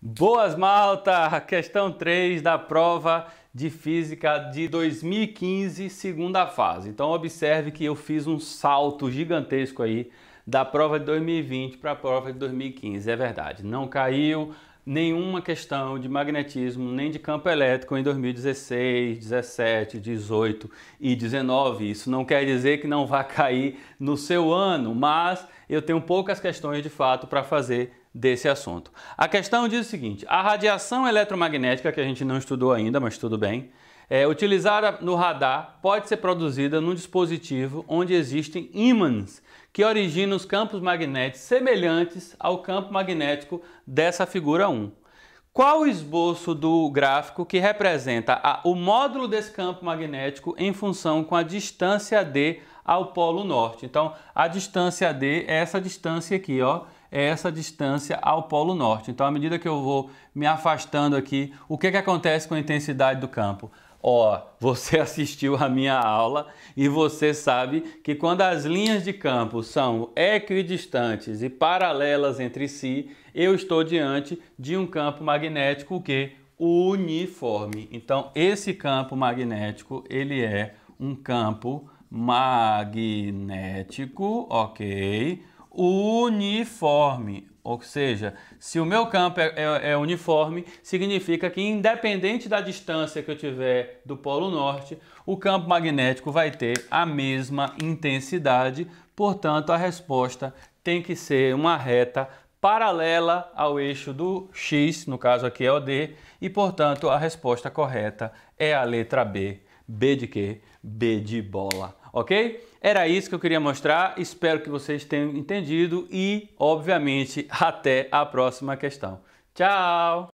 Boas malta! Questão 3 da prova de física de 2015, segunda fase. Então observe que eu fiz um salto gigantesco aí da prova de 2020 para a prova de 2015. É verdade, não caiu, nenhuma questão de magnetismo nem de campo elétrico em 2016, 17, 18 e 19. Isso não quer dizer que não vá cair no seu ano, mas eu tenho poucas questões de fato para fazer desse assunto. A questão diz o seguinte: a radiação eletromagnética que a gente não estudou ainda, mas tudo bem, é, utilizada no radar pode ser produzida num dispositivo onde existem ímãs que originam os campos magnéticos semelhantes ao campo magnético dessa figura 1. Qual o esboço do gráfico que representa a, o módulo desse campo magnético em função com a distância D ao polo norte? Então, a distância D é essa distância aqui, ó, é essa distância ao polo norte. Então, à medida que eu vou me afastando aqui, o que, que acontece com a intensidade do campo? Ó, você assistiu a minha aula e você sabe que quando as linhas de campo são equidistantes e paralelas entre si, eu estou diante de um campo magnético que uniforme. Então, esse campo magnético, ele é um campo magnético, ok? Uniforme. Ou seja, se o meu campo é, é, é, uniforme, significa que independente da distância que eu tiver do Polo Norte, o campo magnético vai ter a mesma intensidade, portanto, a resposta tem que ser uma reta paralela ao eixo do X, no caso aqui é o D, e portanto a resposta correta é a letra B. B de quê? B de bola ok? Era isso que eu queria mostrar, espero que vocês tenham entendido e, obviamente, até a próxima questão. Tchau!